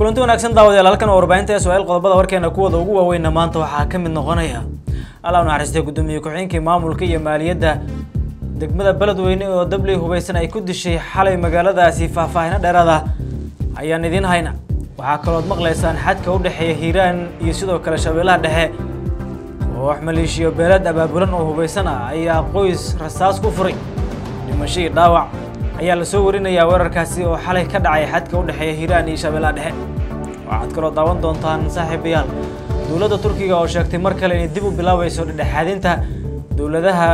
kulanti wanaagsan daawadayaal halkan oo warbaahinta su-aal qodobada warkeena kuwada ugu waaweynna maanta waxaa ka mid noqonaya allah naxariistay guddoomiye ku-xeenkii maamulka iyo maaliyadda degmada beledweyne oo dabley hubaysan ay ku dishay xalay magaaladaasi faahfaahino dheeraada ayaan idiin hayna waxaa kalood maqlaysaan xadka u dhexeeya hiiraan iyo sidoo kale shabeellaha dhexe koox maleeshiyo beelad abaabulan oo hubaysan ah ayaa qoys rasaas ku furay dhimasho iyo dhaawac ayaa lasoo warinayaa weerarkaasi oo xalay ka dhacay xadka u dhexeeya hiiraan iyo shabeellaha dhexe waxaad kaloo daawan doontaan saaxiibayaal dowladda turkiga oo sheegtay mar kale inay dib u bilaabayso dhedhexaadinta dowladaha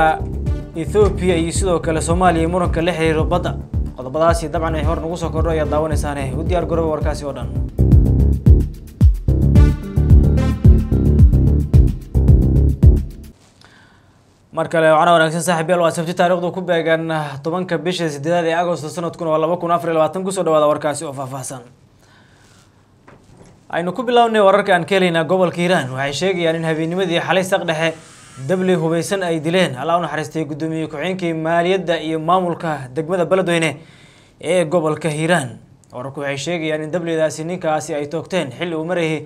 ethoobiya iyo sidoo kale soomaaliya iyo muranka la xiriiro badda qodobadaasi dabcan ay hor nagu soo kordho ayaad daawanaysaan u diyaar garooba warkaasi oo dhan mar kale wacna wanaagsan saaxib yaal waa sabti taarikhdu ku beegan tobanka bisha sideedaad ee agosto sanadkuna waa laba kun afar iyo labaatan kusoo dhawaada warkaasi oo faahfaahsan aynu ku bilownay wararka aan ka helaynaa gobolka hiiraan waxay sheegayaan in habeennimadii xalay saq dhexe dabli hubaysan ay dileen alla u naxariistay guddoomiye ku-xeenkii maaliyadda iyo maamulka degmada beledweyne ee gobolka hiiraan wararku waxay sheegayaan in dablidaasi ninkaasi ay toogteen xilli uu marayay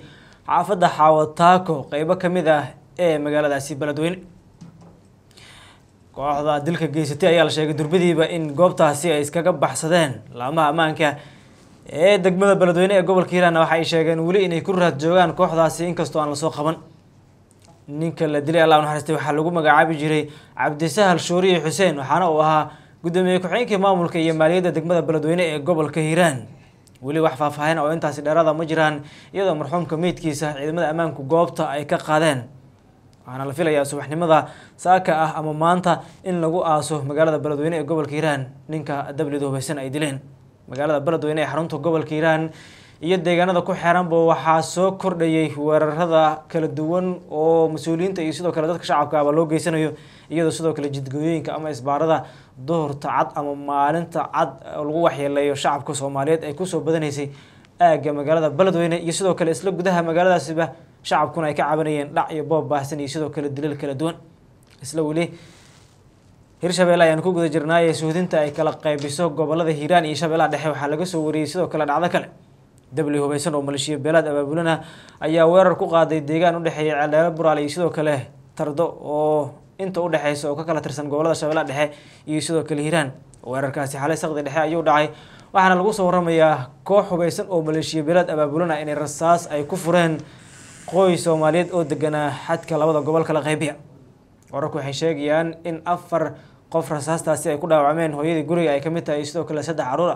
xaafadda xaawo taako qeybo kamid ah ee magaaladaasi beledweyne kooxda dilka geysatay ayaa la sheegay durbadiiba in goobtaasi ay iskaga baxsadeen laamaha ammaanka ee degmada beledweyne ee gobolka hiirana waxa ay sheegeen weli inay ku raad joogaan kooxdaasi inkastoo aan lasoo qaban ninka la dilay allah naxariistay waxaa lagu magacaabi jiray cabdisahal shuuriye xuseen waxaana uu ahaa guddoomiye ku-xigeenka maamulka iyo maaliyadda degmada beledweyne ee gobolka hiiraan weli wax faahfaahin oo intaasi dheerada ma jiraan iyadoo marxuumka meydkiisa ciidamada ammaanku goobta ay ka qaadeen waxaana la filayaa subaxnimada saaka ah ama maanta in lagu aaso magaalada beledweyne ee gobolka iiraan ninka dablidu hubaysan ay dileen magaalada beledweyne ee xarunta gobolka iiraan iyo deegaanada ku xeeranba waxaa soo kordhayay weerarada kala duwan oo mas-uuliyiinta iyo sidoo kale dadka shacabka loo geysanayo iyadoo sidoo kale jidgooyooyinka ama isbaarada duhurta cad ama maalinta cad lagu waxyeeleeyo shacabka soomaaliyeed ay kusoo badanaysay aagga magaalada beledweyne iyo sidoo kale isla gudaha magaaladaasiba shacabkuna ay ka cabanayeen dhac iyo boob baahsan iyo sidoo kale dilal kala duwan isla weli hirshabeelle ayaan ku guda jirnaaye suudinta ay kala qaybiso gobolada hiiraan iyo shabeellaha dhexe waxaa laga soo wariyey sidoo kale dhacdo kale dabli hubaysan oo maleeshiya beelaad abaabulana ayaa weerar ku qaaday deegaan udhexeeya ceeldheelo buraale iyo sidoo kale tardo oo inta udhexeysa oo ka kala tirsan gobollada shabeellaha dhexe iyo sidoo kale hiiraan weerarkaasi xalay saqdi dhexe ayuu dhacay waxaana lagu soo warramayaa koox hubeysan oo maleeshiya beelaad abaabulana inay rasaas ay ku fureen qoys soomaaliyeed oo deganaa xadka labada gobol kala qaybiya wararku waxay sheegayaan in afar qof rasaastaasi ay ku dhaawacmeen hooyadii guriga ay kamid tahay sidoo kale saddex caruura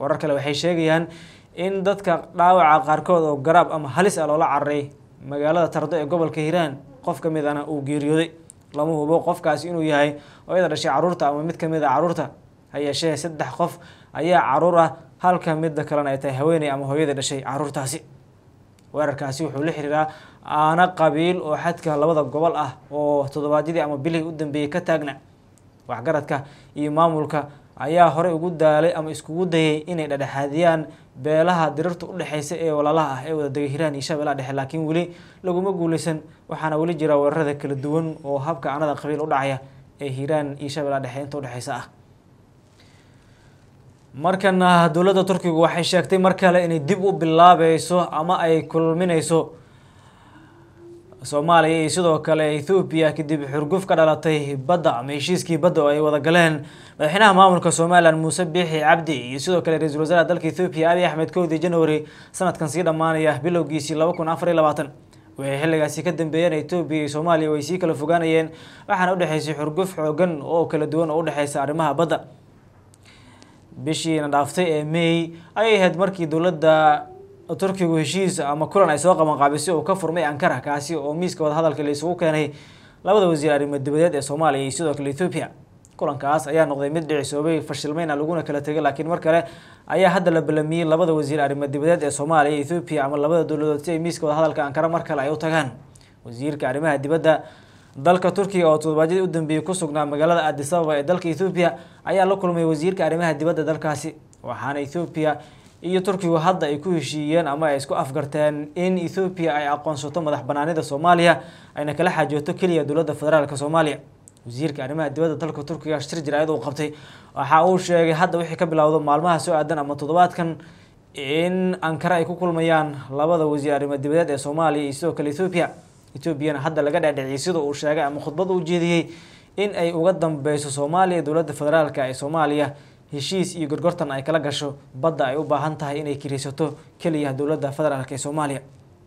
warar kale waxay sheegayaan in dadka dhaawaca qaarkood oo garaab ama halis ah loola cararay magaalada tardo ee gobolka hiiraan qof ka midana uu geeriyooday lama hubo qofkaasi inuu yahay hooyada dhashay caruurta ama mid kamid a caruurta ha yeeshee saddex qof ayaa caruur ah halka midda kalena ay tahay haweeney ama hooyada dhashay caruurtaasi weerarkaasi wuxuu la xiriiraa aana qabiil oo xadka labada gobol ah oo toddobaadyadii ama bilihii u dambeeyey ka taagna waxgaradka iyo maamulka ayaa horey ugu daalay ama iskugu dayay inay dhadhexaadiyaan beelaha dirirta u dhexeysa ee walaalaha ah ee wadadega hiiraan iyo shabeelaha dhexe laakiin weli laguma guuleysan waxaana weli jira weerarada kala duwan oo habka aanada qabiil u dhacaya ee hiiraan iyo shabeellaha dhexe inta udhexeysa ah markana dowladda turkigu waxay sheegtay mar kale inay dib u bilaabeyso ama ay kulmineyso soomaaliya iyo sidoo kale ethoobiya kadib xurguf ka dhalatay badda ama heshiiskii badda oo ay wada galeen madaxweynaha maamulka somalilan muuse biixi cabdi iyo sidoo kale ra-iisul wasaaraha dalka ethoobiya abiy axmed kowdii january sanadkan sii dhammaanaya bilowgiisii laba kun afar iyo labaatan waxay xilligaasi ka dambeeyeen ethoobiya iyo soomaaliya way sii kala fogaanayeen waxaana udhexeysay xurguf xoogan oo kala duwan oo udhexeysa arrimaha badda bishiina dhaaftay ee may ayay ahayd markii dowladda turkigu heshiisa ama kulan ay soo qaban qabanqaabisay uu ka furmay ankara kaasi oo miiska wadahadalka la keenay labada wasiir arrimo dibadeed ee soomaaliya iyo sidoo kale ethoobia kulankaas ayaa noqday mid dhicisoobay fashilmayna laguna kala tegay laakiin mar kale ayaa hadda la balamiyey labada wasiir arrimo dibadeed ee soomaaliya iyo ethoobiya ama labada dowladood si ay miiska wadahadalka ankara mar kale ay u tagaan wasiirka arrimaha dibadda dalka turkiga oo todobaajyadii u dambeeyey ku sugnaa magaalada adisababa ee dalka ethoobiya ayaa la kulmay wasiirka arrimaha dibadda dalkaasi waxaana ethoobiya iyo turkigu hadda ay ku heshiiyeen ama ay isku afgarteen in ethoobiya ay aqoonsato madax banaanida soomaaliya ayna kala xaajooto keliya dowladda federaalk soomaaliya wasiirka arrimaha dibadda dalka turkiga shir jiraayad uu qabtay waxa uu sheegay hadda wixii ka bilowdo maalmaha soo aadan ama toddobaadkan in ankara ay ku kulmayaan labada wasiir arrimo dibadeed ee soomaaliya iyo sidoo kale ethoobiya etoobiyana hadda laga dhaadhiciyay sida uu sheegay ama khudbad uu jeediyey in ay uga dambeyso soomaaliya dowladda federaalk ee soomaaliya heshiis iyo gorgortan ay kala gasho badda ay u baahan tahay inay kiraysato keliya dowladda federaalk ee soomaaliya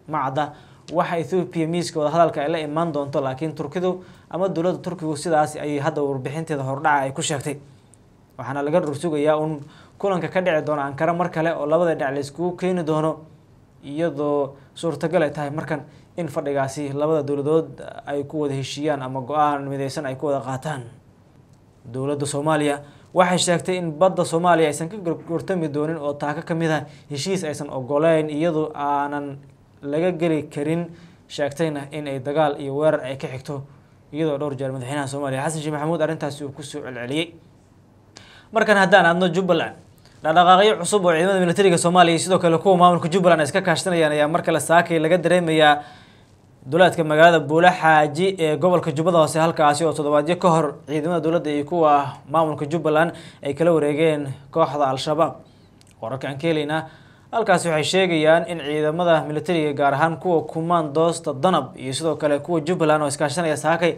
macadda waxa ethoobiya miiska wadahadalka ay la imaan doonto laakiin turkidu ama dowladda turkigu sidaas ayay hadda warbixinteeda hordhaca ay ku sheegtay waxaana laga dhursugayaa un kulanka ka dhici doono ankara mar kale oo labada dhinac la iskugu keeni doono iyadoo suurtagal ay tahay markan in fadhigaasi labada dowladood eh, ay ku wada heshiiyaan ama go-aan mideysan ay ku wada qaataan dowladda soomaaliya waxay sheegtay in badda soomaaliya aysan ka gortami doonin oo taaka ka mid ah heshiis aysan ogoleyn iyadoo aanan laga geli karin sheegtayna inay dagaal iyo weerar ay ka xigto iyadoo dhowr jeer madaxweynaha soomaaliya xasan sheekh maxamuud arrintaasi uu kusoo celceliyey markan haddaan adno jubbaland dhaqdhaqaaqyo cusub oo ciidamada militariga soomaaliya iyo sidoo kale kuwa maamulka jubbaland ay iska kaashanayaan ayaa mar kale saakay laga dareemayaa duleedka magaalada buule xaaji ee gobolka jubbada hoose halkaasi oo toddobaadyo ka hor ciidamada dowladda iyo kuwa maamulka jubbaland ay kala wareegeen kooxda al-shabaab wararkaan ka helaynaa halkaasi waxay sheegayaan in ciidamada militariga gaar ahaan kuwa kumaandoosta danab iyo sidoo kale kuwa jubbaland oo iskaashanaya saakay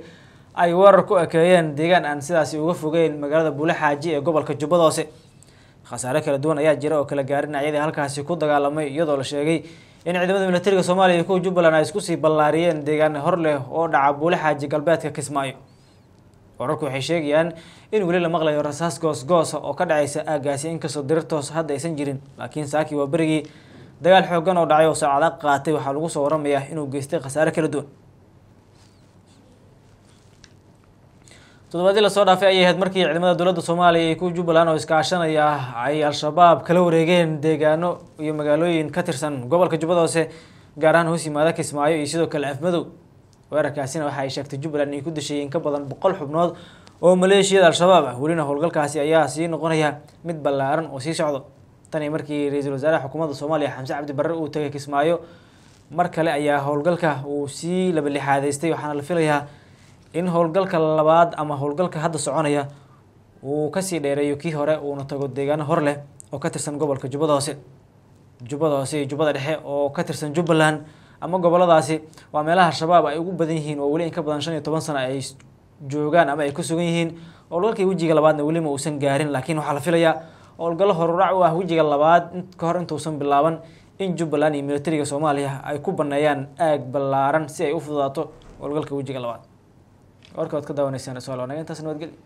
ay warar ku ekeeyeen deegaan aan sidaasi uga fogeyn magaalada buule xaaji ee gobolka jubbada hoose khasaare kala duwan ayaa jira oo kala gaarin nacyadii halkaasi ku dagaalamay iyadoo la sheegay in ciidamada milatariga soomaaliya kuwa jubbaland ay isku sii ballaariyeen deegaan hor leh oo dhaca buule xaaji galbeedka kismaayo wararku waxay sheegayaan in weli la maqlayo rasaas goos goosa ah oo ka dhacaysa aagaasi inkastoo dirar toos hadda aysan jirin laakiin saaki waa berigii dagaal xooggan oo dhacay oo saacada qaatay waxaa lagu soo warramayaa inuu geystay khasaare kala duwan toddobaadii lasoo dhaafay ayay ahayd markii ciidamada dowladda soomaaliya ay ku jubbaland oo iskaashanaya ay al-shabaab kala wareegeen deegaano iyo magaalooyin ka tirsan gobolka jubbada hoose gaar ahaan hoos yimaada kismaayo iyo sidoo kale afmadow weerarkaasina waxa ay sheegtay jubbaland inay ku dashayeen in ka badan boqol xubnood oo maleeshiyada al-shabaab ah welina howlgalkaasi ayaa sii noqonaya mid ballaaran oo sii socdo tani markii ra-iisul wasaaraha xukuumadda soomaaliya xamse cabdi barre uu tegay kismaayo mar kale ayaa howlgalka uu sii labalixaadeystay waxaana la filayaa in howlgalka labaad ama howlgalka hadda soconaya uu kasii dheereeyo kii hore uuna tago deegaano horleh oo ka tirsan gobolka jubbada hoose jubbada hoose iyo jubbada dhexe oo ka tirsan jubbaland ama goboladaasi waa meelaha shabaab ay ugu badan yihiin oo weli in ka badan shan iyo toban sana ay joogaan ama ay ku sugan yihiin howlgalkii wejiga labaadna welima uusan gaarin laakiin waxaa la filayaa howlgallo horurac u ah wejiga labaad kahor intuusan bilaaban in jubbaland iyo milatariga soomaaliya ay ku baneeyaan aag ballaaran si ay u fududaato howlgalka wejiga labaad warka waad ka daawanaysaan sual wanaga intaas nabadgelyo